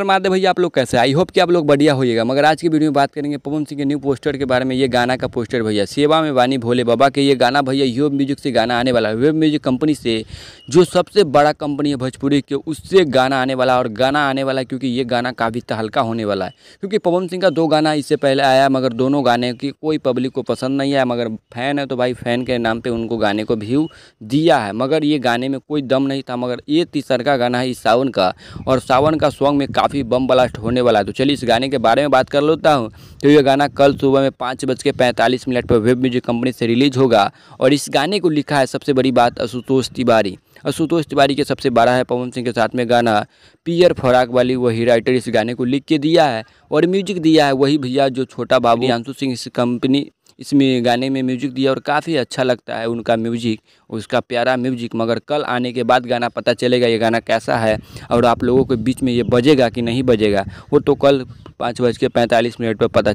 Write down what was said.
नमस्कार माधव भैया आप लोग कैसे आई होप कि आप लोग बढ़िया होइएगा मगर आज की वीडियो में बात करेंगे पवन सिंह के न्यू पोस्टर के बारे में ये गाना का पोस्टर भैया सेवा में वानी भोले बाबा के ये गाना भैया योग म्यूजिक से गाना आने वाला है वेब म्यूजिक कंपनी से जो सबसे बड़ा कंपनी है भोजपुरी के उससे गाना आने वाला और गाना आने वाला क्योंकि ये गाना काफ़ी तहलका होने वाला है क्योंकि पवन सिंह का दो गाना इससे पहले आया मगर दोनों गाने की कोई पब्लिक को पसंद नहीं आया मगर फैन है तो भाई फैन के नाम पर उनको गाने को व्यू दिया है मगर ये गाने में कोई दम नहीं था मगर ये तीसर का गाना है इस सावन का और सावन का सॉन्ग में काफ़ी बम ब्लास्ट होने वाला है तो चलिए इस गाने के बारे में बात कर लेता हूँ तो यह गाना कल सुबह में पाँच बज के पैंतालीस मिनट पर वेब म्यूजिक कंपनी से रिलीज होगा और इस गाने को लिखा है सबसे बड़ी बात आशुतोष तिवारी आशुतोष तिवारी के सबसे बड़ा है पवन सिंह के साथ में गाना पियर फराक वाली वही राइटर इस गाने को लिख के दिया है और म्यूजिक दिया है वही भैया जो छोटा बाबू अंशु सिंह इस कंपनी इसमें गाने में म्यूजिक दिया और काफ़ी अच्छा लगता है उनका म्यूजिक उसका प्यारा म्यूजिक मगर कल आने के बाद गाना पता चलेगा ये गाना कैसा है और आप लोगों के बीच में ये बजेगा कि नहीं बजेगा वो तो कल पाँच बज के पैंतालीस मिनट पर पता